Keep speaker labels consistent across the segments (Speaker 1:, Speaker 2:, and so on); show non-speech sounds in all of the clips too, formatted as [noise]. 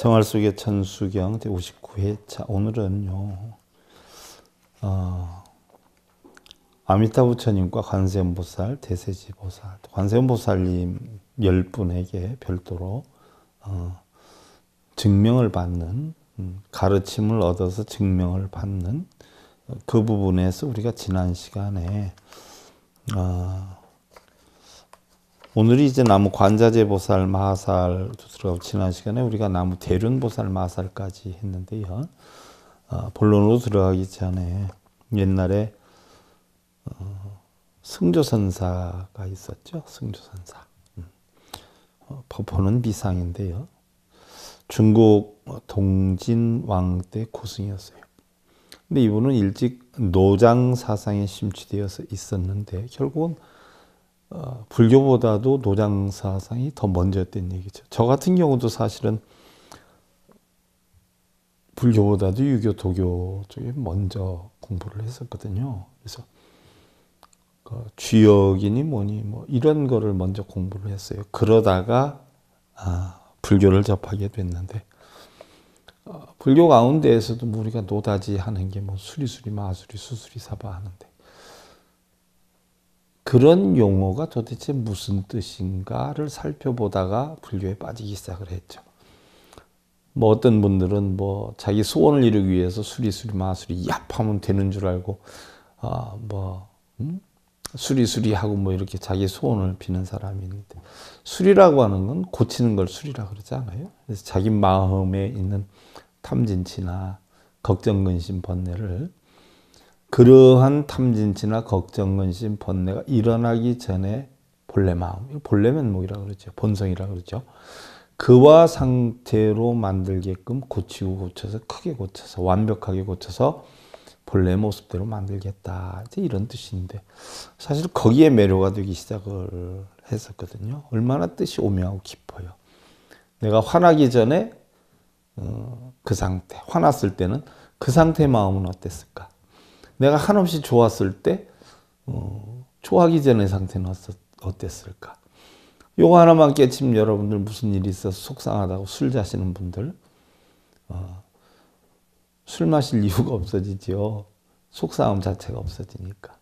Speaker 1: 생활 속의 천수경 제59회차 오늘은요 어, 아미타 부처님과 관세음보살, 대세지보살, 관세음보살님 1분에게 별도로 어, 증명을 받는 음, 가르침을 얻어서 증명을 받는 그 부분에서 우리가 지난 시간에 어, 오늘이 이제 나무 관자재 보살 마살도 들어가고 지난 시간에 우리가 나무 대륜 보살 마살까지 했는데요. 아, 본론으로 들어가기 전에 옛날에 어, 승조선사가 있었죠. 승조선사. 법호는 음. 어, 비상인데요. 중국 동진왕 때 고승이었어요. 근데 이분은 일찍 노장 사상에 심취되어서 있었는데 결국은 어, 불교보다도 노장 사상이 더 먼저였던 얘기죠. 저 같은 경우도 사실은 불교보다도 유교, 도교 쪽에 먼저 공부를 했었거든요. 그래서 그 주역이니 뭐니 뭐 이런 거를 먼저 공부를 했어요. 그러다가 아, 불교를 접하게 됐는데 어, 불교 가운데에서도 우리가 노다지 하는 게 뭐 수리수리 마수리 수수리 사바 하는데 그런 용어가 도대체 무슨 뜻인가를 살펴보다가 불교에 빠지기 시작을 했죠. 뭐 어떤 분들은 뭐 자기 소원을 이루기 위해서 수리수리 마수리 얍하면 되는 줄 알고 아뭐 음? 수리수리하고 뭐 이렇게 자기 소원을 비는 사람이 있는데 수리라고 하는 건 고치는 걸 수리라 그러지 않아요? 그래서 자기 마음에 있는 탐진치나 걱정 근심 번뇌를 그러한 탐진치나 걱정, 근심, 번뇌가 일어나기 전에 본래 마음, 본래 면목이라 그러죠. 본성이라 그러죠. 그와 상태로 만들게끔 고치고 고쳐서 크게 고쳐서 완벽하게 고쳐서 본래 모습대로 만들겠다. 이런 뜻인데 사실 거기에 매료가 되기 시작을 했었거든요. 얼마나 뜻이 오묘하고 깊어요. 내가 화나기 전에 어, 그 상태, 화났을 때는 그 상태의 마음은 어땠을까? 내가 한없이 좋았을 때 어, 초하기 전의 상태는 어땠, 을까 요거 하나만 깨치면 여러분들 무슨 일이 있어서 속상하다고 술 자시는 분들 어, 술 마실 이유가 [laughs] 없어지지 속상함 자체가 없어지니까.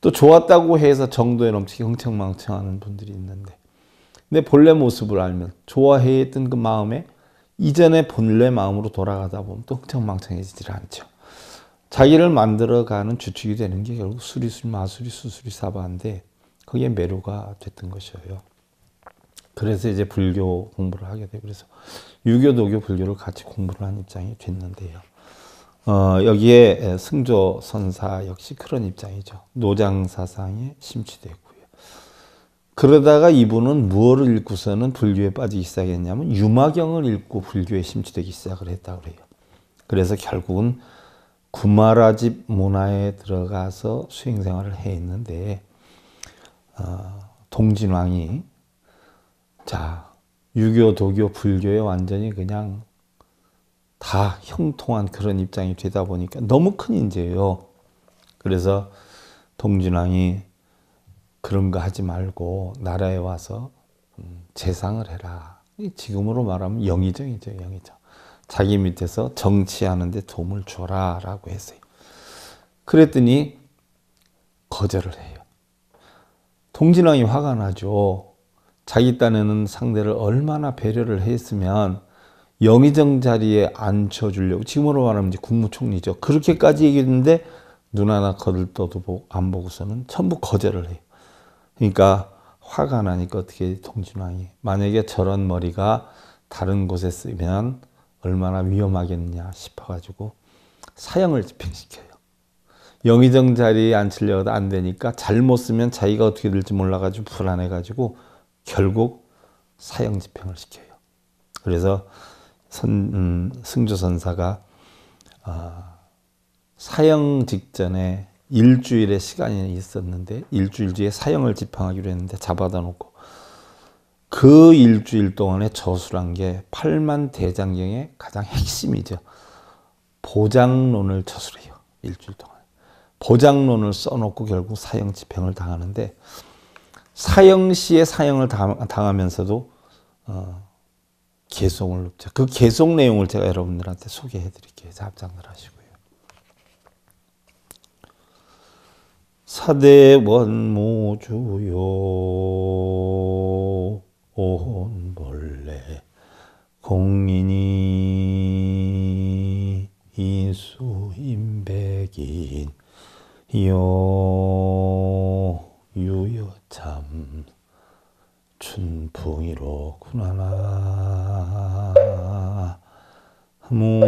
Speaker 1: 또 좋았다고 해서 정도에 넘치게 흥청망청하는 분들이 있는데 내 본래 모습을 알면 좋아했던 그 마음에 이전의 본래 마음으로 돌아가다 보면 또 흥청망청해지질 않죠. 자기를 만들어가는 주축이 되는 게 결국 수리술, 마술이, 수술이, 사바인데 그게 매료가 됐던 것이에요. 그래서 이제 불교 공부를 하게 돼요. 그래서 유교, 도교, 불교를 같이 공부를 한 입장이 됐는데요. 어, 여기에 승조 선사 역시 그런 입장이죠. 노장 사상에 심취되고요. 그러다가 이분은 무엇을 읽고서는 불교에 빠지기 시작했냐면 유마경을 읽고 불교에 심취되기 시작을 했다고 그래요. 그래서 결국은 구마라집 문화에 들어가서 수행생활을 해 있는데 어, 동진왕이 자 유교, 도교, 불교에 완전히 그냥 다 형통한 그런 입장이 되다 보니까 너무 큰 인재예요. 그래서 동진왕이 그런 거 하지 말고 나라에 와서 음, 재상을 해라. 지금으로 말하면 영의정이죠, 영의정. 자기 밑에서 정치하는데 도움을 줘라 라고 했어요. 그랬더니 거절을 해요. 동진왕이 화가 나죠. 자기 딴에는 상대를 얼마나 배려를 했으면 영의정 자리에 앉혀주려고 지금으로 말하면 이제 국무총리죠. 그렇게까지 얘기했는데 눈 하나 거들떠도 안 보고서는 전부 거절을 해요. 그러니까 화가 나니까 어떻게 동진왕이 만약에 저런 머리가 다른 곳에 쓰면 얼마나 위험하겠냐 싶어가지고 사형을 집행시켜요. 영의정 자리에 앉히려도 안 되니까 잘못 쓰면 자기가 어떻게 될지 몰라가지고 불안해가지고 결국 사형 집행을 시켜요. 그래서 선, 음, 승조 선사가 어, 사형 직전에 일주일의 시간이 있었는데 일주일 뒤에 사형을 집행하기로 했는데 잡아다 놓고 그 일주일 동안의 저술한게 8만 대장경의 가장 핵심이죠. 보장론을 저술해요. 일주일 동안. 보장론을 써놓고 결국 사형 집행을 당하는데 사형 시에 사형을 당하면서도 어, 개송을 눕자. 그 개송 내용을 제가 여러분들한테 소개해 드릴게요. 잡장을 하시고요. 사대원 모주요 요 유여참 춘풍이로 구나나 무미다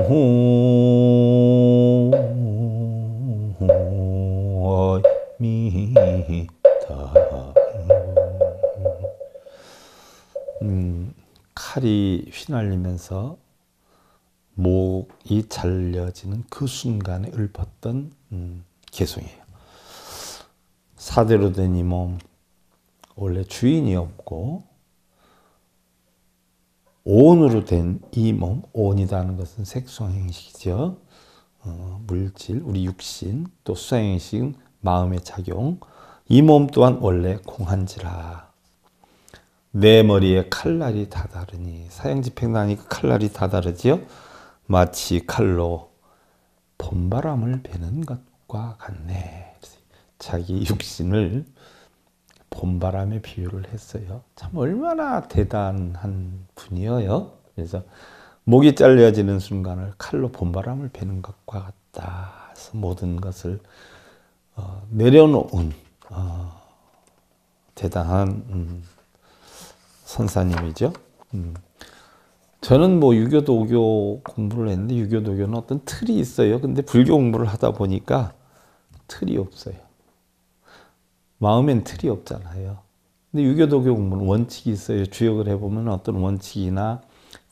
Speaker 1: 음, 칼이 휘날리면서 목이 잘려지는 그 순간에 읊었던 음, 개송이에요. 사대로 된 이 몸, 원래 주인이 없고, 온으로 된 이 몸, 온이라는 것은 색소행식이죠. 어, 물질, 우리 육신, 또수행식 마음의 작용, 이 몸 또한 원래 공한지라. 내 머리에 칼날이 다 다르니 사형집행나니까 그 칼날이 다 다르지요. 마치 칼로 봄바람을 베는 것과 같네. 자기 [laughs] 육신을 봄바람에 비유를 했어요. 참 얼마나 대단한 분이에요. 그래서 목이 잘려지는 순간을 칼로 봄바람을 베는 것과 같다. 그래서 모든 것을 어, 내려놓은 어, 대단한 음, 선사님이죠. 음. 저는 뭐 유교도교 공부를 했는데 유교도교는 어떤 틀이 있어요. 근데 불교 공부를 하다 보니까 틀이 없어요. 마음엔 틀이 없잖아요. 근데 유교도교 공부는 원칙이 있어요. 주역을 해보면 어떤 원칙이나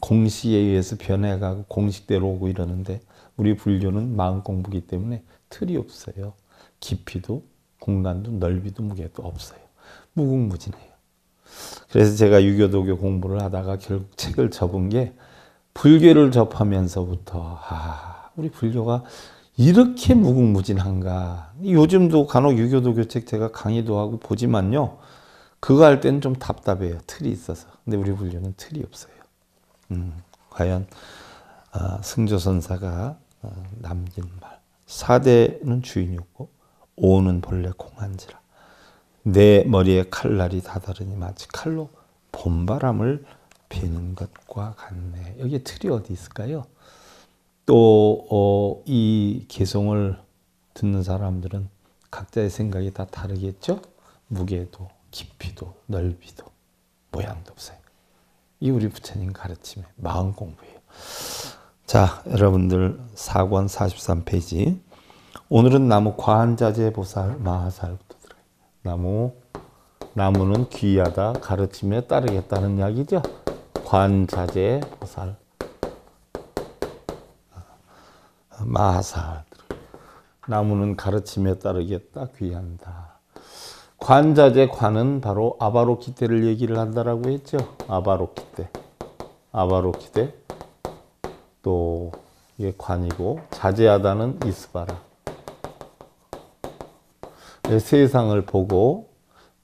Speaker 1: 공시에 의해서 변해가고 공식대로 오고 이러는데 우리 불교는 마음 공부기 때문에 틀이 없어요. 깊이도 공간도 넓이도 무게도 없어요. 무궁무진해요. 그래서 제가 유교도교 공부를 하다가 결국 책을 접은 게 불교를 접하면서부터 아 우리 불교가 이렇게 무궁무진한가. 요즘도 간혹 유교도 교책 제가 강의도 하고 보지만요. 그거 할 때는 좀 답답해요. 틀이 있어서. 근데 우리 불교는 틀이 없어요. 음, 과연 아, 승조선사가 어, 남긴 말. 사대는 주인이 없고 오는 본래 공한지라. 내 머리에 칼날이 다다르니 마치 칼로 봄바람을 피는 것과 같네. 여기 틀이 어디 있을까요? 또이 어, 개성을 듣는 사람들은 각자의 생각이 다 다르겠죠? 무게도, 깊이도, 넓이도, 모양도 없어요. 이 우리 부처님 가르침의 마음 공부예요. 자, 여러분들 4권 43페이지. 오늘은 나무 과자재 보살 마하살부터 들어요. 나무 나무는 귀하다 가르침에 따르겠다는 이야기죠. 관자재 보살 마사 나무는 가르침에 따르겠다 귀한다. 관자재 관은 바로 아바로키때를 얘기를 한다라고 했죠. 아바로키때. 아바로키때. 또 이게 관이고 자제하다는 이스바라. 예, 세상을 보고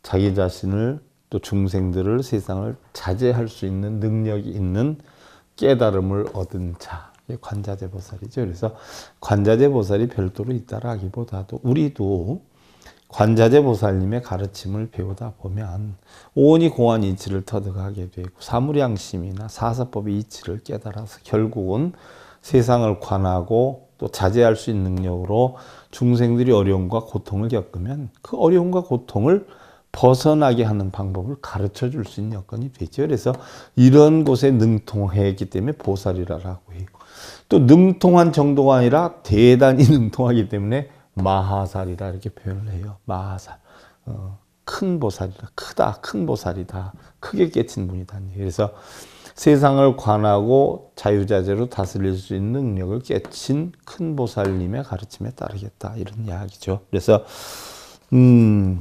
Speaker 1: 자기 자신을 또 중생들을 세상을 자제할 수 있는 능력이 있는 깨달음을 얻은 자. 관자재 보살이죠. 그래서 관자재 보살이 별도로 있다라기보다도 우리도 관자재 보살님의 가르침을 배우다 보면 오온이 공한 이치를 터득하게 되고 사물양심이나 사사법의 이치를 깨달아서 결국은 세상을 관하고 또 자제할 수 있는 능력으로 중생들이 어려움과 고통을 겪으면 그 어려움과 고통을 벗어나게 하는 방법을 가르쳐 줄 수 있는 여건이 되죠. 그래서 이런 곳에 능통했기 때문에 보살이라고 해요. 또 능통한 정도가 아니라 대단히 [laughs] 능통하기 때문에 마하살이다 이렇게 표현을 해요. 마하살. 어, 큰 보살이다. 크다. 큰 보살이다. 크게 깨친 분이다. 그래서 세상을 관하고 자유자재로 다스릴 수 있는 능력을 깨친 큰 보살님의 가르침에 따르겠다. 이런 이야기죠. 그래서 음,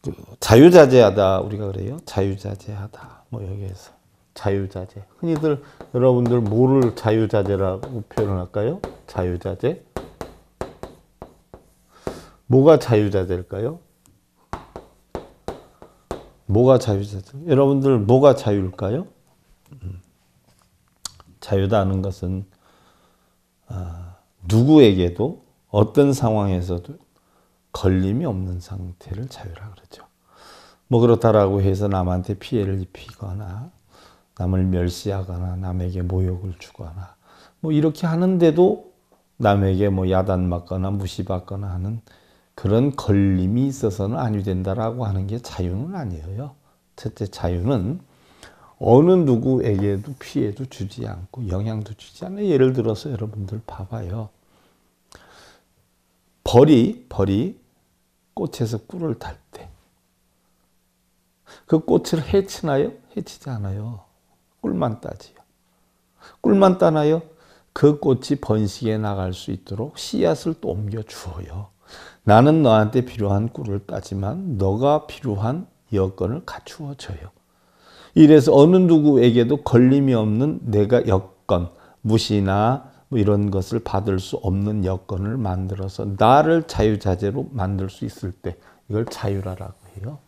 Speaker 1: 그 자유자재하다 우리가 그래요. 자유자재하다. 뭐 여기에서 자유자재. 흔히들 여러분들 뭐를 자유자재라고 표현할까요? 자유자재. 뭐가 자유자재일까요? 뭐가 자유자재? 여러분들 뭐가 자유일까요? 음. 자유다는 것은 아, 누구에게도 어떤 상황에서도 걸림이 없는 상태를 자유라 그러죠. 뭐 그렇다라고 해서 남한테 피해를 입히거나 남을 멸시하거나 남에게 모욕을 주거나 뭐 이렇게 하는데도 남에게 뭐 야단 맞거나 무시받거나 하는 그런 걸림이 있어서는 아니 된다라고 하는 게 자유는 아니에요. 첫째 자유는 어느 누구에게도 피해도 주지 않고 영향도 주지 않아요. 예를 들어서 여러분들 봐봐요. 벌이 벌이 꽃에서 꿀을 달 때 그 꽃을 해치나요? 해치지 않아요. 꿀만 따지요. 꿀만 따나요? 그 꽃이 번식에 나갈 수 있도록 씨앗을 또 옮겨 주어요. 나는 너한테 필요한 꿀을 따지만 너가 필요한 여건을 갖추어 줘요. 이래서 어느 누구에게도 걸림이 없는 내가 여건, 무시나 뭐 이런 것을 받을 수 없는 여건을 만들어서 나를 자유자재로 만들 수 있을 때 이걸 자유라라고 해요.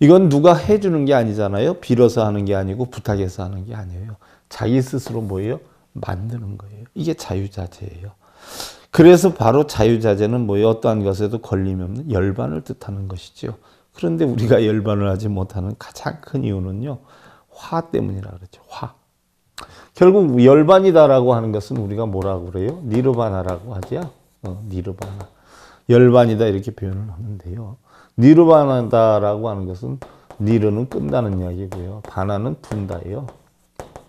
Speaker 1: 이건 누가 해주는 게 아니잖아요. 빌어서 하는 게 아니고 부탁해서 하는 게 아니에요. 자기 스스로 뭐예요? 만드는 거예요. 이게 자유자재예요. 그래서 바로 자유자재는 뭐예요? 어떠한 것에도 걸림이 없는 열반을 뜻하는 것이지요. 그런데 우리가 열반을 하지 못하는 가장 큰 이유는요. 화 때문이라 그러죠. 화. 결국 열반이다라고 하는 것은 우리가 뭐라고 그래요? 니르바나라고 하지요. 어, 니르바나. 열반이다 이렇게 표현을 하는데요. 니르바나다라고 하는 것은 니르는 끈다는 이야기고요. 바나는 분다예요.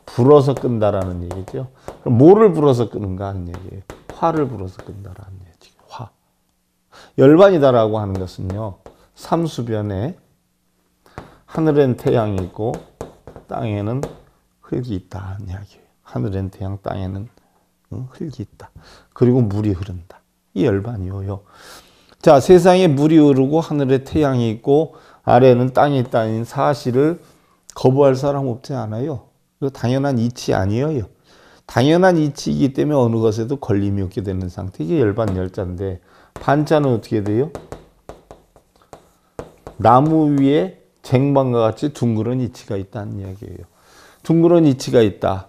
Speaker 1: 불어서 끈다라는 얘기죠. 그럼 뭐를 불어서 끄는가 하는 얘기예요. 화를 불어서 끈다라는 얘기. 화. 열반이다라고 하는 것은요. 삼수변에 하늘엔 태양이 있고 땅에는 흙이 있다 는 이야기예요. 하늘엔 태양, 땅에는 흙이 있다. 그리고 물이 흐른다. 이 열반이요. 자, 세상에 물이 흐르고 하늘에 태양이 있고 아래는 땅이 있다는 사실을 거부할 사람 없지 않아요. 그 당연한 이치 아니에요. 당연한 이치이기 때문에 어느 것에도 걸림이 없게 되는 상태. 이게 열반 열자인데 반자는 어떻게 돼요? 나무 위에 쟁반과 같이 둥그런 이치가 있다는 이야기예요. 둥그런 이치가 있다.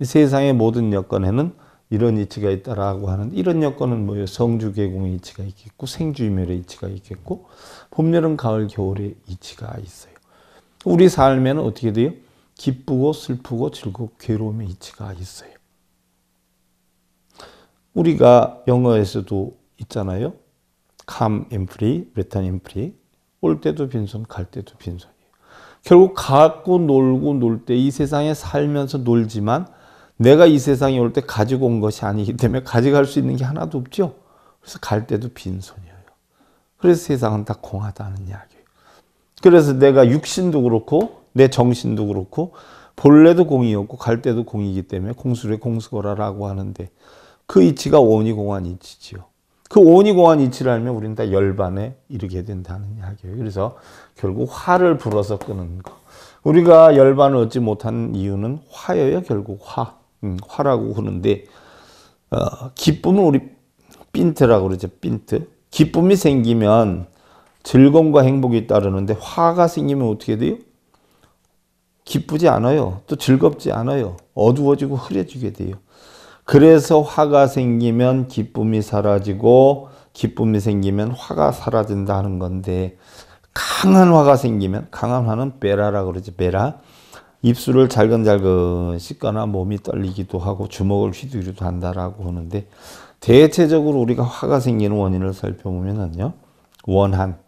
Speaker 1: 세상의 모든 여건에는 이런 이치가 있다라고 하는 이런 여건은 뭐예요? 성주개공의 이치가 있겠고 생주이멸의 이치가 있겠고 봄, 여름, 가을, 겨울의 이치가 있어요. 우리 삶에는 어떻게 돼요? 기쁘고 슬프고 즐겁고 괴로움의 이치가 있어요. 우리가 영어에서도 있잖아요. 감 엠프리, 레탄 엠프리. 올 때도 빈손, 갈 때도 빈손이에요. 결국 갖고 놀고 놀 때 이 세상에 살면서 놀지만 내가 이 세상에 올 때 가지고 온 것이 아니기 때문에 가져갈 수 있는 게 하나도 없죠. 그래서 갈 때도 빈손이에요. 그래서 세상은 다 공하다는 이야기예요. 그래서 내가 육신도 그렇고 내 정신도 그렇고 본래도 공이었고 갈 때도 공이기 때문에 공수래 공수거라라고 하는데 그 이치가 온이공한 이치지요. 그 온이공한 이치를 알면 우리는 다 열반에 이르게 된다는 이야기예요. 그래서 결국 화를 불어서 끄는 거. 우리가 열반을 얻지 못한 이유는 화예요. 결국 화. 음, 화라고 하는데 어, 기쁨은 우리 빈트라고 그러죠. 빈트. 기쁨이 생기면 즐거움과 행복이 따르는데 화가 생기면 어떻게 돼요? 기쁘지 않아요. 또 즐겁지 않아요. 어두워지고 흐려지게 돼요. 그래서 화가 생기면 기쁨이 사라지고 기쁨이 생기면 화가 사라진다 는 건데 강한 화가 생기면 강한 화는 베라라 그러지 베라 입술을 잘근잘근 씻거나 몸이 떨리기도 하고 주먹을 휘두르기도 한다라고 하는데 대체적으로 우리가 화가 생기는 원인을 살펴보면요. 원한.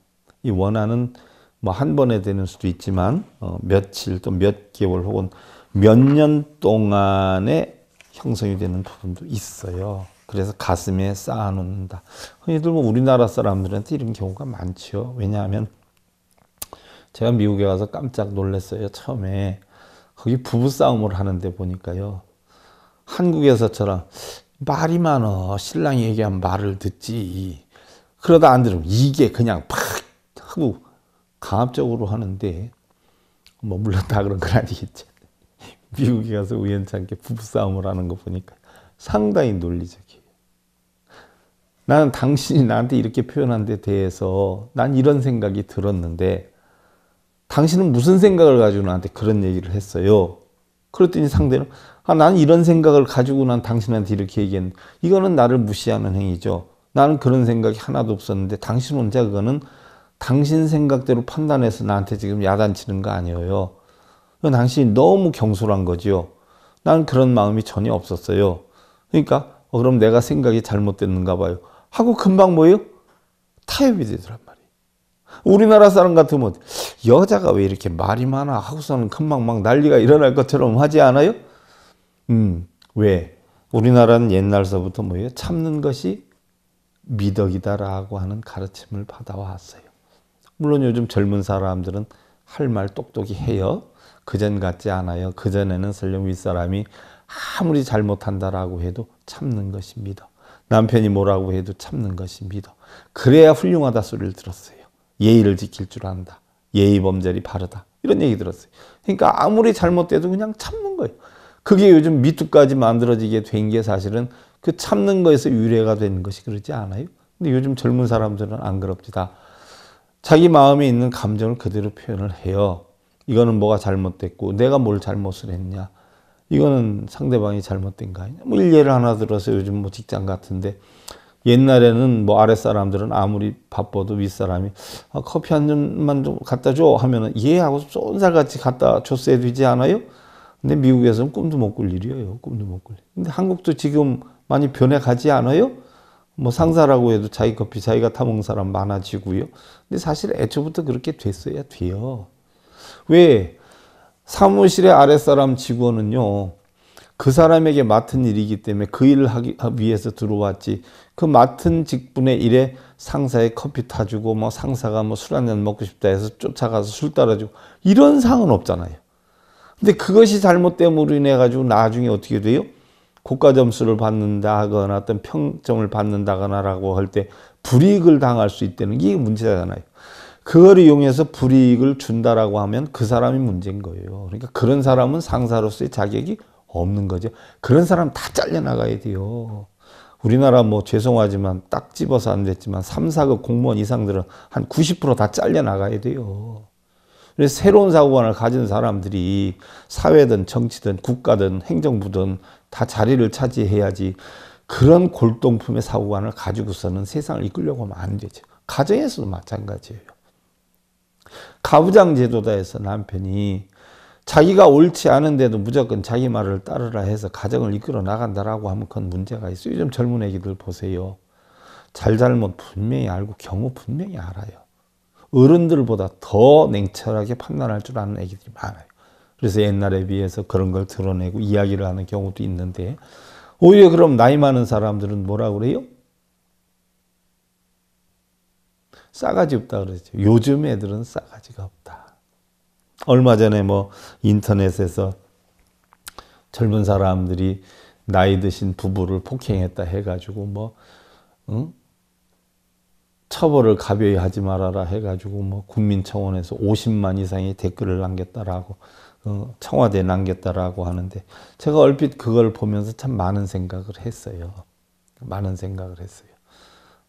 Speaker 1: 이 원한은 뭐 한 번에 되는 수도 있지만 어, 며칠 또 몇 개월 혹은 몇 년 동안에 형성이 되는 부분도 있어요. 그래서 가슴에 쌓아놓는다. 흔히들 뭐 우리나라 사람들한테 이런 경우가 많죠. 왜냐하면 제가 미국에 가서 깜짝 놀랐어요. 처음에 거기 부부싸움을 하는데 보니까요. 한국에서처럼 말이 많어. 신랑이 얘기한 말을 듣지. 그러다 안 들으면 이게 그냥 팍 하고 강압적으로 하는데 뭐 물론 다 그런 건 아니겠지. [laughs] 미국에 가서 우연찮게 부부싸움을 하는 거 보니까 상당히 논리적이에요. 나는 당신이 나한테 이렇게 표현한 데 대해서 난 이런 생각이 들었는데 당신은 무슨 생각을 가지고 나한테 그런 얘기를 했어요? 그랬더니 상대는 아, 난 이런 생각을 가지고 난 당신한테 이렇게 얘기했는데 이거는 나를 무시하는 행위죠. 나는 그런 생각이 하나도 없었는데 당신 혼자 그거는 당신 생각대로 판단해서 나한테 지금 야단치는 거 아니에요. 당신이 너무 경솔한 거지 나는 그런 마음이 전혀 없었어요. 그러니까 어, 그럼 내가 생각이 잘못됐는가 봐요. 하고 금방 뭐예요? 타협이 되더라고요. 우리나라 사람 같으면 뭐, 여자가 왜 이렇게 말이 많아 하고서는 금방 막 난리가 일어날 것처럼 하지 않아요? 음, 왜? 우리나라는 옛날서부터 뭐예요? 참는 것이 미덕이다라고 하는 가르침을 받아왔어요. 물론 요즘 젊은 사람들은 할 말 똑똑히 해요. 그전 같지 않아요. 그전에는 설령 윗사람이 아무리 잘못한다라고 해도 참는 것이 믿어. 남편이 뭐라고 해도 참는 것이 믿어. 그래야 훌륭하다 소리를 들었어요. 예의를 지킬 줄 안다. 예의 범절이 바르다. 이런 얘기 들었어요. 그러니까 아무리 잘못돼도 그냥 참는 거예요. 그게 요즘 미투까지 만들어지게 된 게 사실은 그 참는 거에서 유래가 된 것이 그러지 않아요. 근데 요즘 젊은 사람들은 안 그럽니다. 자기 마음에 있는 감정을 그대로 표현을 해요. 이거는 뭐가 잘못됐고 내가 뭘 잘못을 했냐. 이거는 상대방이 잘못된 거 아니냐. 뭐 일례를 하나 들어서 요즘 뭐 직장 같은데 옛날에는 뭐 아랫 사람들은 아무리 바빠도 윗사람이 아, 커피 한 잔만 좀 갖다 줘 하면은 해 예, 하고 쏜살같이 갖다 줬어야 되지 않아요? 근데 미국에서는 꿈도 못 꿀 일이에요. 꿈도 못 꿀. 근데 한국도 지금 많이 변해가지 않아요? 뭐 상사라고 해도 자기 커피 자기가 타먹는 사람 많아지고요. 근데 사실 애초부터 그렇게 됐어야 돼요. 왜? 사무실의 아랫사람 직원은요. 그 사람에게 맡은 일이기 때문에 그 일을 하기 위해서 들어왔지. 그 맡은 직분의 일에 상사에 커피 타주고 뭐 상사가 뭐 술 한 잔 먹고 싶다 해서 쫓아가서 술 따라주고 이런 상은 없잖아요. 근데 그것이 잘못됨으로 인해 가지고 나중에 어떻게 돼요? 고가 점수를 받는다거나 어떤 평점을 받는다거나라고 할 때 불이익을 당할 수 있다는 게 문제잖아요. 그걸 이용해서 불이익을 준다라고 하면 그 사람이 문제인 거예요. 그러니까 그런 사람은 상사로서의 자격이 없는 거죠. 그런 사람 다 잘려나가야 돼요. 우리나라 뭐 죄송하지만 딱 집어서 안 됐지만 3, 4급 공무원 이상들은 한 90%다 잘려나가야 돼요. 그래서 새로운 사고관을 가진 사람들이 사회든 정치든 국가든 행정부든 다 자리를 차지해야지 그런 골동품의 사고관을 가지고서는 세상을 이끌려고 하면 안 되죠. 가정에서도 마찬가지예요. 가부장 제도다 에서 남편이 자기가 옳지 않은데도 무조건 자기 말을 따르라 해서 가정을 이끌어 나간다라고 하면 그건 문제가 있어요. 요즘 젊은 애기들 보세요. 잘잘못 분명히 알고 경우 분명히 알아요. 어른들보다 더 냉철하게 판단할 줄 아는 애기들이 많아요. 그래서 옛날에 비해서 그런 걸 드러내고 이야기를 하는 경우도 있는데 오히려 그럼 나이 많은 사람들은 뭐라 그래요? 싸가지 없다 그러죠. 요즘 애들은 싸가지가 없다. 얼마 전에 뭐 인터넷에서 젊은 사람들이 나이 드신 부부를 폭행했다 해가지고 뭐 응? 처벌을 가벼이 하지 말아라 해가지고 뭐 국민청원에서 50만 이상의 댓글을 남겼다라고 어, 청와대에 남겼다라고 하는데 제가 얼핏 그걸 보면서 참 많은 생각을 했어요. 많은 생각을 했어요.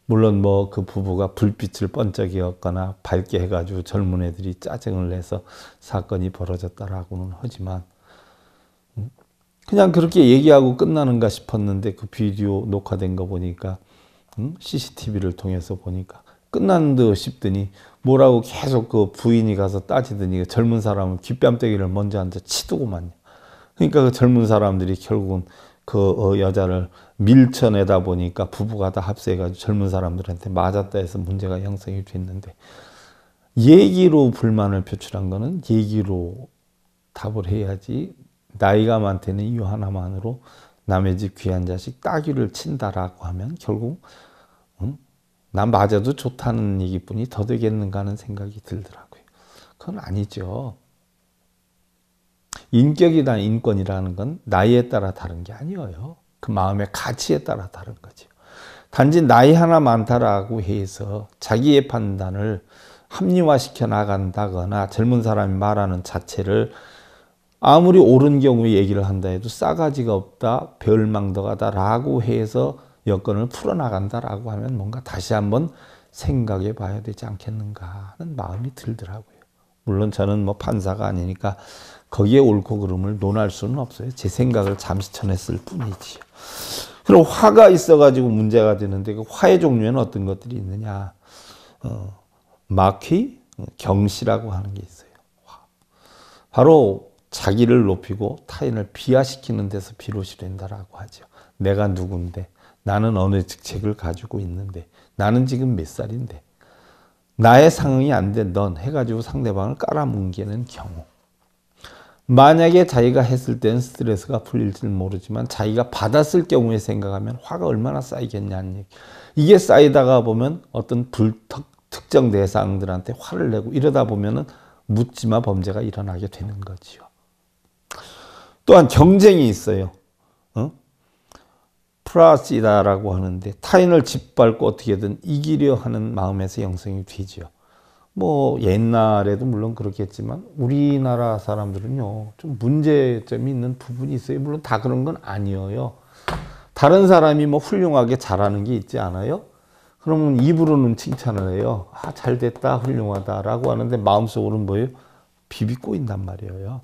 Speaker 1: 물론 뭐 그 부부가 불빛을 번쩍이었거나 밝게 해가지고 젊은 애들이 짜증을 내서 사건이 벌어졌다라고는 하지만 음, 그냥 그렇게 얘기하고 끝나는가 싶었는데 그 비디오 녹화된 거 보니까 응? 음, CCTV를 통해서 보니까 끝난 듯 싶더니 뭐라고 계속 그 부인이 가서 따지더니 그 젊은 사람은 귓뺨때기를 먼저 한아 치두고만요. 그러니까 그 젊은 사람들이 결국은 그 어, 여자를 밀쳐내다 보니까 부부가 다 합세해가지고 젊은 사람들한테 맞았다 해서 문제가 형성이 됐는데 얘기로 불만을 표출한 거는 얘기로 답을 해야지 나이가 많다는 이유 하나만으로 남의 집 귀한 자식 따귀를 친다라고 하면 결국 음, 난 맞아도 좋다는 얘기뿐이 더 되겠는가 하는 생각이 들더라고요. 그건 아니죠. 인격이나 인권이라는 건 나이에 따라 다른 게 아니에요. 그 마음의 가치에 따라 다른 거죠. 단지 나이 하나 많다라고 해서 자기의 판단을 합리화시켜 나간다거나 젊은 사람이 말하는 자체를 아무리 옳은 경우에 얘기를 한다 해도 싸가지가 없다, 별망덕하다라고 해서 여건을 풀어나간다라고 하면 뭔가 다시 한번 생각해 봐야 되지 않겠는가 하는 마음이 들더라고요. 물론 저는 뭐 판사가 아니니까 거기에 옳고 그름을 논할 수는 없어요. 제 생각을 잠시 전했을 뿐이지요. 그럼 화가 있어가지고 문제가 되는데 그 화의 종류에는 어떤 것들이 있느냐? 어, 마퀴, 경시라고 하는 게 있어요. 화. 바로 자기를 높이고 타인을 비하시키는 데서 비롯이 된다라고 하죠. 내가 누군데, 나는 어느 직책을 가지고 있는데, 나는 지금 몇 살인데, 나의 상응이 안 된 넌 해가지고 상대방을 깔아뭉개는 경우. 만약에 자기가 했을 땐 스트레스가 풀릴지 는 모르지만 자기가 받았을 경우에 생각하면 화가 얼마나 쌓이겠냐는 얘기. 이게 쌓이다가 보면 어떤 불특 특정 대상들한테 화를 내고 이러다 보면은 묻지마 범죄가 일어나게 되는 거지요. 또한 경쟁이 있어요. 프라시다라고 하는데 타인을 짓밟고 어떻게든 이기려 하는 마음에서 영성이 되지요. 뭐 옛날에도 물론 그렇겠지만 우리나라 사람들은요 좀 문제점이 있는 부분이 있어요. 물론 다 그런 건 아니에요. 다른 사람이 뭐 훌륭하게 잘하는 게 있지 않아요? 그러면 입으로는 칭찬을 해요. 아, 잘 됐다, 훌륭하다라고 하는데 마음속으로는 뭐예요? 비비 꼬인단 말이에요.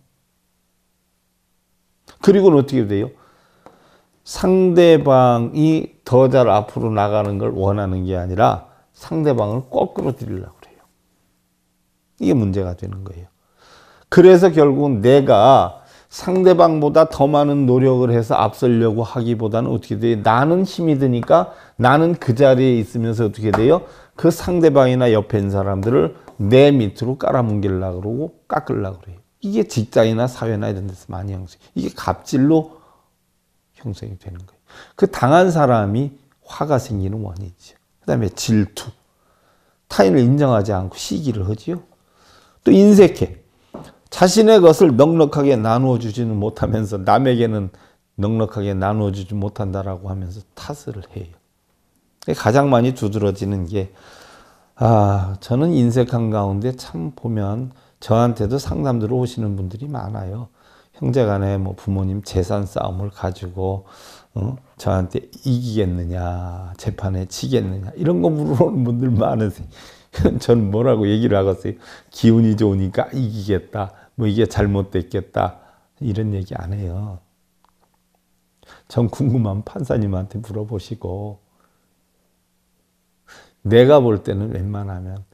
Speaker 1: 그리고는 어떻게 돼요? 상대방이 더 잘 앞으로 나가는 걸 원하는 게 아니라 상대방을 거꾸로 들이려고 그래요. 이게 문제가 되는 거예요. 그래서 결국은 내가 상대방보다 더 많은 노력을 해서 앞설려고 하기보다는 어떻게 돼요? 나는 힘이 드니까 나는 그 자리에 있으면서 어떻게 돼요? 그 상대방이나 옆에 있는 사람들을 내 밑으로 깔아뭉길라 그러고 깎으려 그래요. 이게 직장이나 사회나 이런 데서 많이 형성. 이게 갑질로 형성이 되는 거예요. 그 당한 사람이 화가 생기는 원인이죠. 그 다음에 질투. 타인을 인정하지 않고 시기를 하지요. 또 인색해. 자신의 것을 넉넉하게 나누어 주지는 못하면서 남에게는 넉넉하게 나누어 주지 못한다라고 하면서 탓을 해요. 가장 많이 두드러지는 게, 아, 저는 인색한 가운데 참 보면 저한테도 상담들을 오시는 분들이 많아요. 형제 간에 뭐 부모님 재산 싸움을 가지고 어? 저한테 이기겠느냐 재판에 치겠느냐 이런 거 물어보는 분들 많으세요 [laughs] 저는 뭐라고 얘기를 하겠어요 기운이 좋으니까 이기겠다 뭐 이게 잘못됐겠다 이런 얘기 안 해요 전 궁금한 판사님한테 물어보시고 내가 볼 때는 웬만하면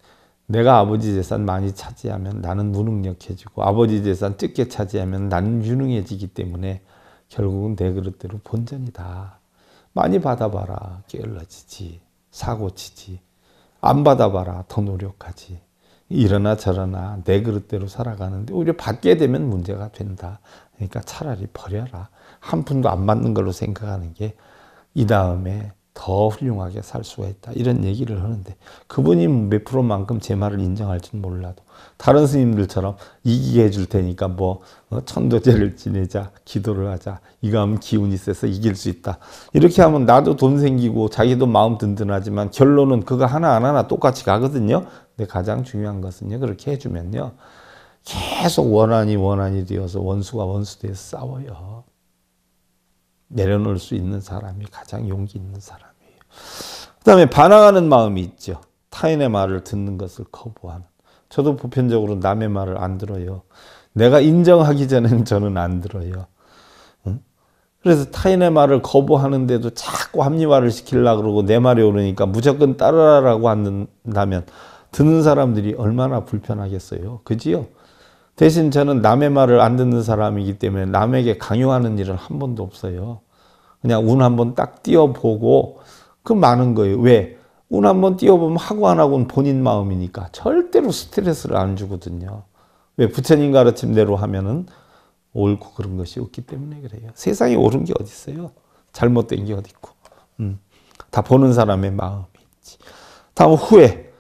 Speaker 1: 내가 아버지 재산 많이 차지하면 나는 무능력해지고 아버지 재산 적게 차지하면 나는 유능해지기 때문에 결국은 내 그릇대로 본전이다. 많이 받아봐라 게을러지지 사고치지 안 받아봐라 더 노력하지 이러나 저러나 내 그릇대로 살아가는데 오히려 받게 되면 문제가 된다. 그러니까 차라리 버려라. 한 푼도 안 맞는 걸로 생각하는 게 이 다음에 더 훌륭하게 살 수가 있다. 이런 얘기를 하는데 그분이 몇 프로만큼 제 말을 인정할지는 몰라도 다른 스님들처럼 이기게 해줄 테니까 뭐 어, 천도제를 지내자, 기도를 하자, 이거 하면 기운이 세서 이길 수 있다. 이렇게 하면 나도 돈 생기고 자기도 마음 든든하지만 결론은 그거 하나 안 하나 똑같이 가거든요. 근데 가장 중요한 것은요. 그렇게 해주면요. 계속 원한이 원한이 되어서 원수가 원수 되어 싸워요. 내려놓을 수 있는 사람이 가장 용기 있는 사람. 그 다음에 반항하는 마음이 있죠. 타인의 말을 듣는 것을 거부하는. 저도 보편적으로 남의 말을 안 들어요. 내가 인정하기 전에는 저는 안 들어요. 그래서 타인의 말을 거부하는데도 자꾸 합리화를 시키려 그러고 내 말이 오르니까 무조건 따르라고 한다면 듣는 사람들이 얼마나 불편하겠어요. 그지요? 대신 저는 남의 말을 안 듣는 사람이기 때문에 남에게 강요하는 일은 한 번도 없어요. 그냥 운 한 번 딱띄어보고 그 많은 거예요. 왜? 운 한번 띄워보면 하고 안 하고는 본인 마음이니까 절대로 스트레스를 안 주거든요. 왜? 부처님 가르침대로 하면은 옳고 그런 것이 없기 때문에 그래요. 세상에 옳은 게 어디 있어요? 잘못된 게 어디 있고. 음. 다 보는 사람의 마음이 있지. 다음 후회.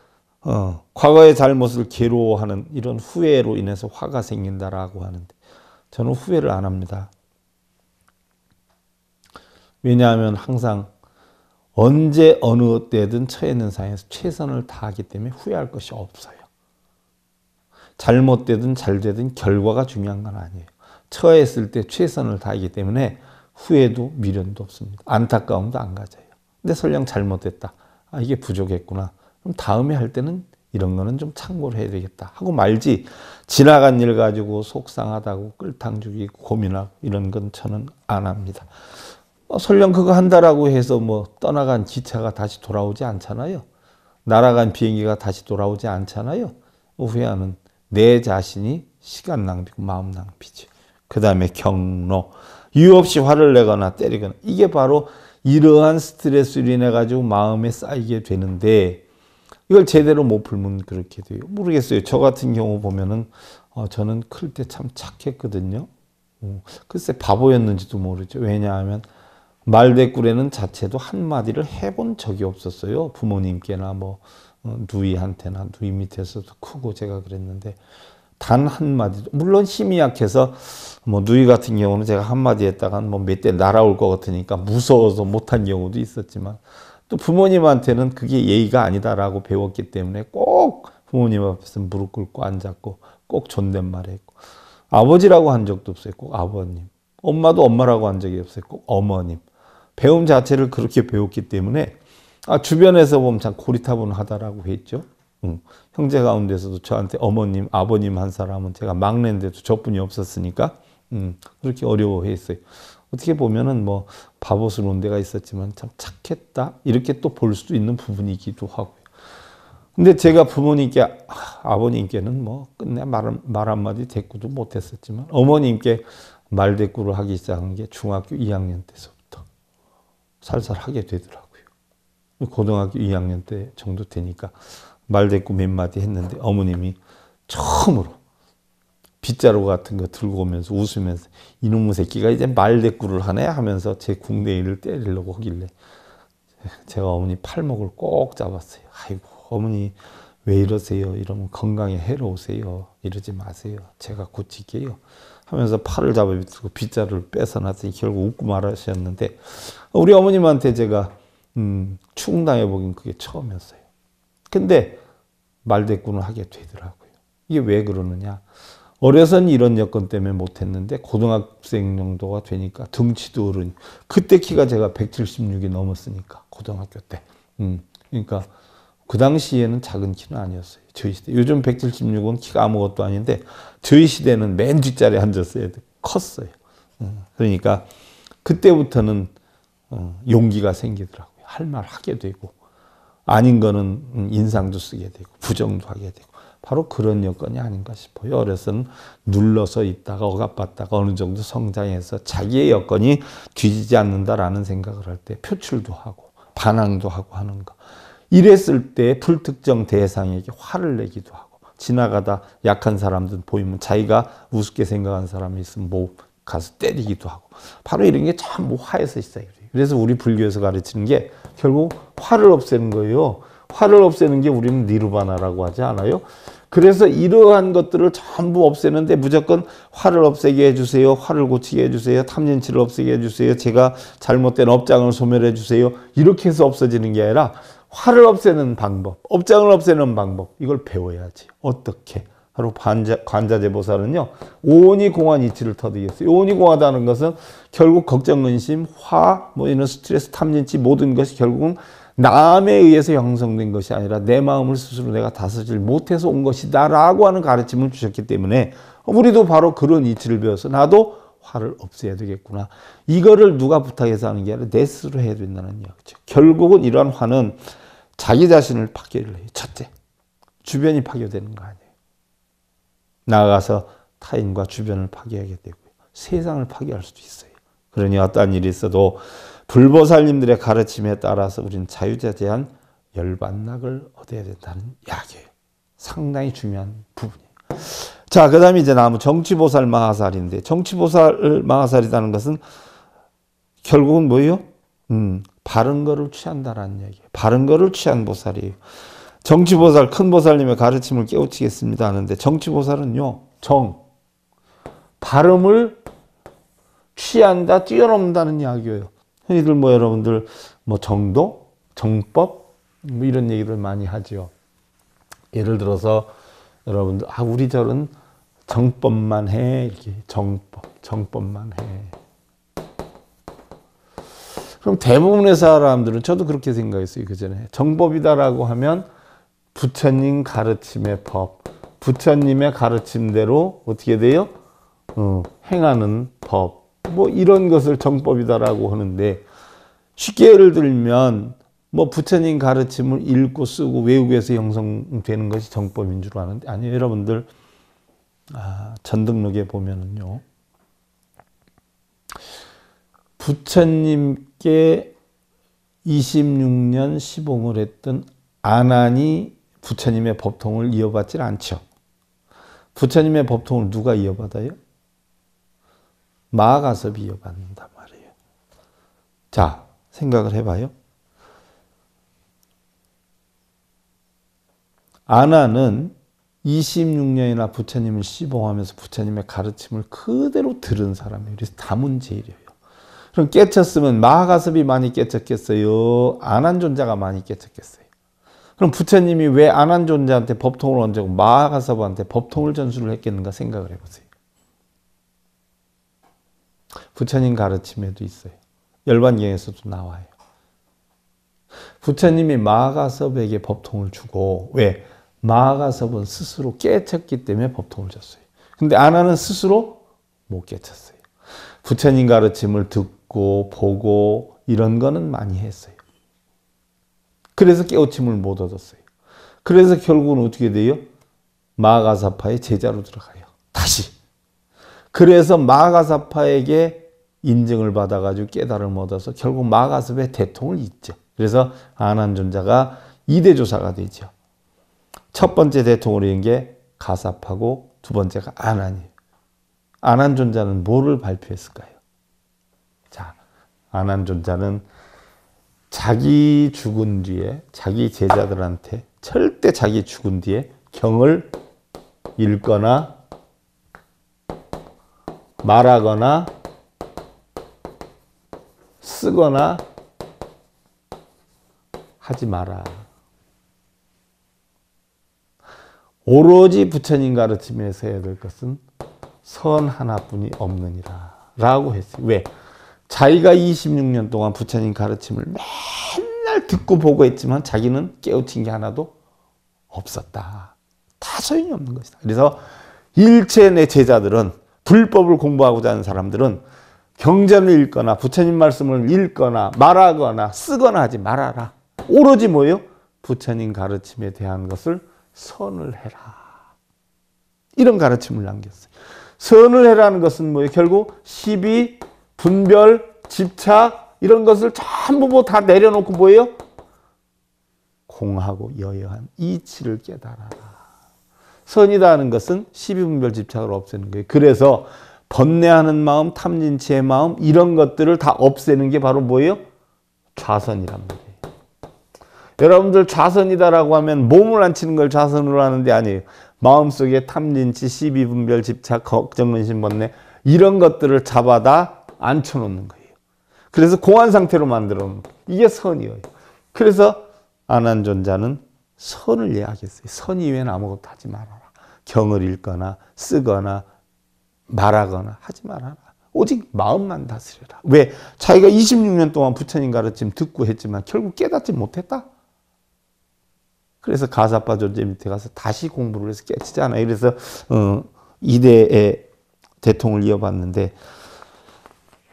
Speaker 1: 어, 과거의 잘못을 괴로워하는 이런 후회로 인해서 화가 생긴다라고 하는데 저는 후회를 안 합니다. 왜냐하면 항상 언제 어느 때든 처해 있는 상황에서 최선을 다하기 때문에 후회할 것이 없어요. 잘못되든 잘되든 결과가 중요한 건 아니에요. 처했을 때 최선을 다하기 때문에 후회도 미련도 없습니다. 안타까움도 안 가져요. 근데 설령 잘못됐다. 아, 이게 부족했구나. 그럼 다음에 할 때는 이런 거는 좀 참고를 해야 되겠다 하고 말지 지나간 일 가지고 속상하다고 끌탕 죽이고 고민하고 이런 건 저는 안 합니다. 어, 설령 그거 한다라고 해서 뭐 떠나간 기차가 다시 돌아오지 않잖아요. 날아간 비행기가 다시 돌아오지 않잖아요. 후회하는 내 자신이 시간 낭비고 마음 낭비지. 그 다음에 경로. 이유 없이 화를 내거나 때리거나. 이게 바로 이러한 스트레스로 인해 가지고 마음에 쌓이게 되는데 이걸 제대로 못 풀면 그렇게 돼요. 모르겠어요. 저 같은 경우 보면은 어, 저는 클 때 참 착했거든요. 어, 글쎄 바보였는지도 모르죠. 왜냐하면 말대꾸라는 자체도 한마디를 해본 적이 없었어요. 부모님께나 뭐 어, 누이한테나 누이 밑에서도 크고 제가 그랬는데 단 한마디도 물론 힘이 약해서 뭐 누이 같은 경우는 제가 한마디 했다가 뭐 몇 대 날아올 것 같으니까 무서워서 못한 경우도 있었지만 또 부모님한테는 그게 예의가 아니다라고 배웠기 때문에 꼭 부모님 앞에서 무릎 꿇고 앉았고 꼭 존댓말 했고 아버지라고 한 적도 없어요 꼭 아버님 엄마도 엄마라고 한 적이 없어요 꼭 어머님 배움 자체를 그렇게 배웠기 때문에 아, 주변에서 보면 참 고리타분하다라고 했죠. 응. 음, 형제 가운데서도 저한테 어머님, 아버님 한 사람은 제가 막내인데도 저뿐이 없었으니까 음, 그렇게 어려워했어요. 어떻게 보면은 뭐 바보스러운 데가 있었지만 참 착했다 이렇게 또 볼 수도 있는 부분이기도 하고요. 근데 제가 부모님께 아, 아버님께는 뭐 끝내 말, 말 한마디 대꾸도 못했었지만 어머님께 말 대꾸를 하기 시작한 게 중학교 2학년 때서 살살 하게 되더라고요. 고등학교 2학년 때 정도 되니까 말대꾸 몇 마디 했는데 어머님이 처음으로 빗자루 같은 거 들고 오면서 웃으면서 이놈의 새끼가 이제 말대꾸를 하네 하면서 제궁대일을 때리려고 하길래 제가 어머니 팔목을 꼭 잡았어요. 아이고 어머니 왜 이러세요? 이러면 건강에 해로우세요. 이러지 마세요. 제가 고칠게요. 하면서 팔을 잡아들고 빗자루를 뺏어놨더니 결국 웃고 말하셨는데 우리 어머님한테 제가 음, 충당해 보긴 그게 처음이었어요. 근데 말대꾸는 하게 되더라고요. 이게 왜 그러느냐? 어려서는 이런 여건 때문에 못했는데 고등학생 정도가 되니까 등치도 오르 그때 키가 제가 176이 넘었으니까 고등학교 때. 음, 그러니까 그 당시에는 작은 키는 아니었어요. 저희 시대. 요즘 176은 키가 아무것도 아닌데 저희 시대는 맨 뒷자리에 앉았어야 돼. 컸어요. 음, 그러니까 그때부터는 어, 용기가 생기더라고요. 할 말 하게 되고 아닌 거는 음, 인상도 쓰게 되고 부정도 하게 되고 바로 그런 여건이 아닌가 싶어요. 어려서는 눌러서 있다가 억압받다가 어느 정도 성장해서 자기의 여건이 뒤지지 않는다라는 생각을 할 때 표출도 하고 반항도 하고 하는 거. 이랬을 때 불특정 대상에게 화를 내기도 하고 지나가다 약한 사람들 보이면 자기가 우습게 생각한 사람이 있으면 뭐 가서 때리기도 하고 바로 이런 게 참 뭐 화에서 시작해요. 그래서 우리 불교에서 가르치는 게 결국 화를 없애는 거예요. 화를 없애는 게 우리는 니르바나라고 하지 않아요? 그래서 이러한 것들을 전부 없애는데 무조건 화를 없애게 해주세요. 화를 고치게 해주세요. 탐진치를 없애게 해주세요. 제가 잘못된 업장을 소멸해 주세요. 이렇게 해서 없어지는 게 아니라 화를 없애는 방법, 업장을 없애는 방법 이걸 배워야지. 어떻게? 바로 관자, 관자재보살은요. 오온 공한 이치를 터득했어요. 오온 공하다는 것은 결국 걱정, 근심, 화, 뭐 이런 스트레스, 탐진치 모든 것이 결국은 남에 의해서 형성된 것이 아니라 내 마음을 스스로 내가 다스리 못해서 온 것이다 라고 하는 가르침을 주셨기 때문에 우리도 바로 그런 이치를 배워서 나도 화를 없애야 되겠구나. 이거를 누가 부탁해서 하는 게 아니라 내 스스로 해야 된다는 이야기죠. 결국은 이러한 화는 자기 자신을 파괴를 해요. 첫째, 주변이 파괴되는 거 아니에요. 나아가서 타인과 주변을 파괴하게 되고 세상을 파괴할 수도 있어요. 그러니 어떠 일이 있어도 불보살님들의 가르침에 따라서 우리는 자유자에 대한 열반락을 얻어야 된다는 이야기예요. 상당히 중요한 부분이에요. 자, 그 다음에 이제 나무 정치보살 마하살인데, 정치보살 마하살이라는 것은 결국은 뭐예요? 음, 바른 거를 취한다라는 얘기예요. 바른 거를 취한 보살이에요. 정치보살, 큰보살님의 가르침을 깨우치겠습니다 하는데 정치보살은요. 정. 발음을 취한다, 뛰어넘는다는 이야기예요. 흔히들 뭐 여러분들 뭐 정도, 정법 뭐 이런 얘기를 많이 하지 예를 들어서 여러분들 아 우리 절은 정법만 해 이렇게 정법, 정법만 해. 그럼 대부분의 사람들은 저도 그렇게 생각했어요 그 전에 정법이다라고 하면 부처님 가르침의 법, 부처님의 가르침대로 어떻게 돼요? 어, 행하는 법, 뭐 이런 것을 정법이다라고 하는데 쉽게 예를 들면 뭐 부처님 가르침을 읽고 쓰고 외국에서 형성되는 것이 정법인 줄 아는데 아니 여러분들 아, 전등록에 보면은요 부처님께 26년 시봉을 했던 아난이 부처님의 법통을 이어받질 않죠. 부처님의 법통을 누가 이어받아요? 마가섭이 이어받는단 말이에요. 자, 생각을 해봐요. 아나는 26년이나 부처님을 시봉하면서 부처님의 가르침을 그대로 들은 사람이에요. 그래서 다문제일이에요. 그럼 깨쳤으면 마하가섭이 많이 깨쳤겠어요? 안한 존자가 많이 깨쳤겠어요? 그럼 부처님이 왜안한존재한테 법통을 얹고 마하가사부한테 법통을 전수를 했겠는가 생각을 해보세요. 부처님 가르침에도 있어요. 열반경에서도 나와요. 부처님이 마하가섭에게 법통을 주고 왜? 마하가섭은 스스로 깨쳤기 때문에 법통을 줬어요. 근데 아나는 스스로 못 깨쳤어요. 부처님 가르침을 듣고 보고 이런 거는 많이 했어요. 그래서 깨우침을 못 얻었어요. 그래서 결국은 어떻게 돼요? 마가사파의 제자로 들어가요. 다시. 그래서 마가사파에게 인증을 받아가지고 깨달음을 얻어서 결국 마가섭의 대통을 잇죠. 그래서 안한존자가 2대 조사가 되죠. 첫 번째 대통으로 인게 가사파고 두 번째가 안한이에요. 안한존자는 뭐를 발표했을까요? 자, 안한존자는 자기 죽은 뒤에 자기 제자들한테 절대 자기 죽은 뒤에 경을 읽거나 말하거나 쓰거나 하지 마라. 오로지 부처님 가르침에서 해야 될 것은 선 하나뿐이 없느니라 라고 했어요. 왜? 자기가 26년 동안 부처님 가르침을 맨날 듣고 보고 했지만 자기는 깨우친 게 하나도 없었다. 다 소용이 없는 것이다. 그래서 일체 내 제자들은 불법을 공부하고자 하는 사람들은 경전을 읽거나 부처님 말씀을 읽거나 말하거나 쓰거나 하지 말아라. 오로지 뭐예요? 부처님 가르침에 대한 것을 선을 해라. 이런 가르침을 남겼어요. 선을 해라는 것은 뭐예요? 결국 12 분별, 집착 이런 것을 전부 뭐 다 내려놓고 뭐예요? 공하고 여여한 이치를 깨달아라. 선이다 하는 것은 시비분별 집착을 없애는 거예요. 그래서 번뇌하는 마음, 탐진치의 마음 이런 것들을 다 없애는 게 바로 뭐예요? 좌선이란 말이에요. 여러분들 좌선이다라고 하면 몸을 안 치는 걸 좌선으로 하는데 아니에요. 마음속에 탐진치, 시비분별, 집착, 걱정, 근심, 번뇌 이런 것들을 잡아다 앉혀놓는 거예요. 그래서 공한 상태로 만들어 놓는 거예요. 이게 선이에요. 그래서 안한존자는 선을 이해하어요선 이외엔 아무것도 하지 말아라. 경을 읽거나 쓰거나 말하거나 하지 말아라. 오직 마음만 다스려라. 왜? 자기가 26년 동안 부처님 가르침 듣고 했지만 결국 깨닫지 못했다? 그래서 가사파 존재 밑에 가서 다시 공부를 해서 깨치잖아요. 그래서 어, 이대의 대통을 이어봤는데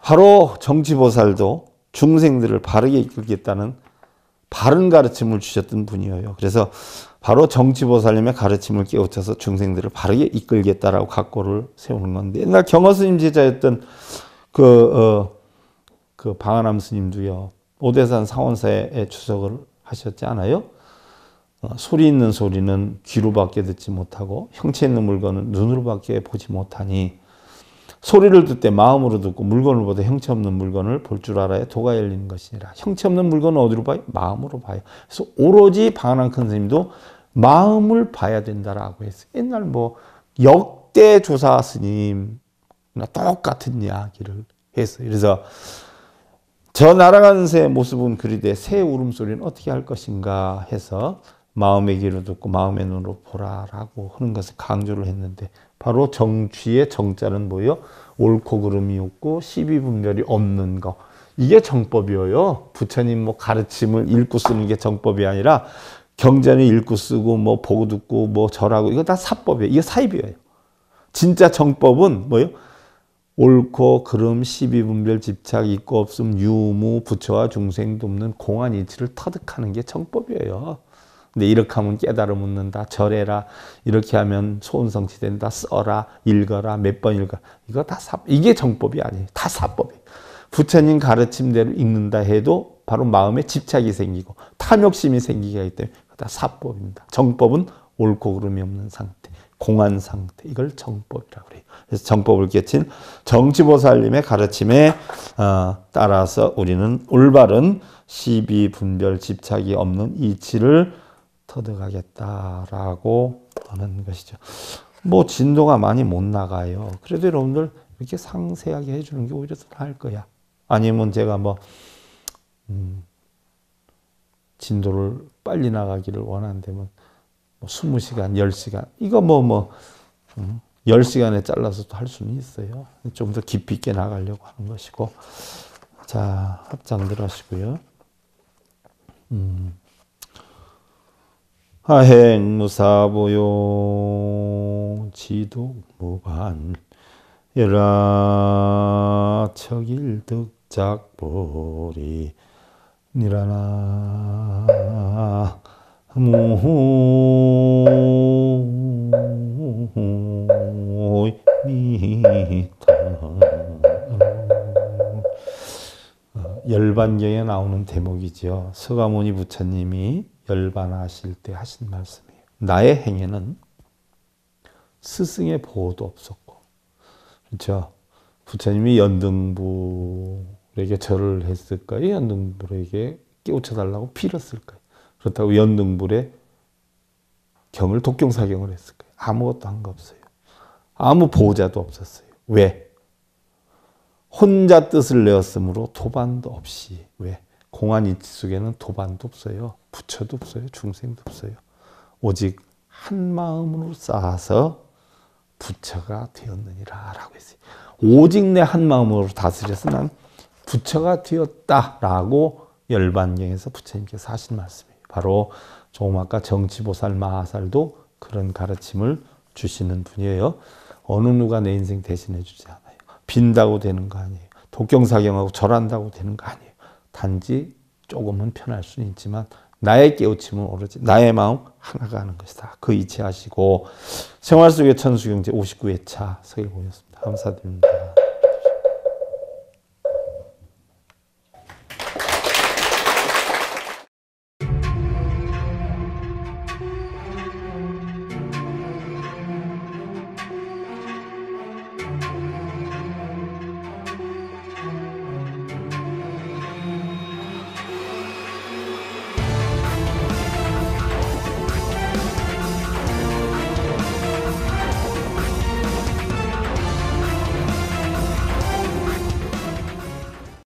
Speaker 1: 바로 정치보살도 중생들을 바르게 이끌겠다는 바른 가르침을 주셨던 분이에요. 그래서 바로 정치보살님의 가르침을 깨우쳐서 중생들을 바르게 이끌겠다라고 각고를 세우는 건데 옛날 경허스님 제자였던 그, 어, 그 방한암 스님도요. 오대산 사원사에 추석을 하셨지 않아요? 어, 소리 있는 소리는 귀로밖에 듣지 못하고 형체 있는 물건은 눈으로밖에 보지 못하니 소리를 듣되 마음으로 듣고 물건을 보되 형체없는 물건을 볼 줄 알아야 도가 열리는 것이니라. 형체없는 물건은 어디로 봐요? 마음으로 봐요. 그래서 오로지 방한한 큰생님도 마음을 봐야 된다라고 했어요. 옛날 뭐 역대 조사 스님이나 똑같은 이야기를 했어요. 그래서 저 날아가는 새의 모습은 그리되 새 울음소리는 어떻게 할 것인가 해서 마음의 귀로 듣고 마음의 눈으로 보라라고 하는 것을 강조를 했는데 바로 정취의 정자는 뭐예요? 옳고 그름이 없고 시비분별이 없는 거. 이게 정법이에요. 부처님 뭐 가르침을 읽고 쓰는 게 정법이 아니라 경전을 읽고 쓰고 뭐 보고 듣고 뭐 절하고 이거 다 사법이에요. 이게 사입이에요. 진짜 정법은 뭐예요? 옳고 그름 시비분별 집착 있고 없음 유무 부처와 중생 돕는 공안이치를 터득하는 게 정법이에요. 근데 이렇게 하면 깨달음 묻는다. 절해라. 이렇게 하면 소원성취 된다. 써라. 읽어라. 몇 번 읽어. 이거 다 사, 이게 정법이 아니에요. 다 사법이. 부처님 가르침대로 읽는다 해도 바로 마음에 집착이 생기고 탐욕심이 생기기 때문에 다 사법입니다. 정법은 옳고 그름이 없는 상태. 공안 상태. 이걸 정법이라고 그요 그래서 정법을 깨친 정치보살님의 가르침에 어, 따라서 우리는 올바른 시비, 분별, 집착이 없는 이치를 터득하겠다라고 하는 것이죠. 뭐 진도가 많이 못 나가요. 그래도 여러분들 이렇게 상세하게 해주는 게 오히려 더 나을 거야. 아니면 제가 뭐 음, 진도를 빨리 나가기를 원한다면 뭐 20시간, 10시간 이거 뭐뭐 뭐, 음, 10시간에 잘라서도 할 수는 있어요. 좀 더 깊이 있게 나가려고 하는 것이고 자 합장 들어시고요 음. 하행 무사보요 지도 무반 열라척일 득작보리 니라나 무미타 열반경에 나오는 대목이죠. 서가모니 부처님이 열반하실 때 하신 말씀이에요. 나의 행위는 스승의 보호도 없었고, 그렇죠? 부처님이 연등불에게 절을 했을까요? 연등불에게 깨우쳐달라고 빌었을까요? 그렇다고 연등불에 경을 독경사경을 했을까요? 아무것도 한 거 없어요. 아무 보호자도 없었어요. 왜? 혼자 뜻을 내었으므로 도반도 없이 왜? 공안 이치 속에는 도반도 없어요. 부처도 없어요. 중생도 없어요. 오직 한 마음으로 쌓아서 부처가 되었느니라 라고 했어요. 오직 내 한 마음으로 다스려서 난 부처가 되었다 라고 열반경에서 부처님께서 하신 말씀이 바로 조금 아까 정치보살 마하살도 그런 가르침을 주시는 분이에요. 어느 누가 내 인생 대신해 주지 않아요. 빈다고 되는 거 아니에요. 독경사경하고 절한다고 되는 거 아니에요. 단지 조금은 편할 수는 있지만 나의 깨우침은 오로지 나의 마음 하나가 하는 것이다. 그 이치하시고 생활 속의 천수경제 59회차 서일 보였습니다. 감사드립니다.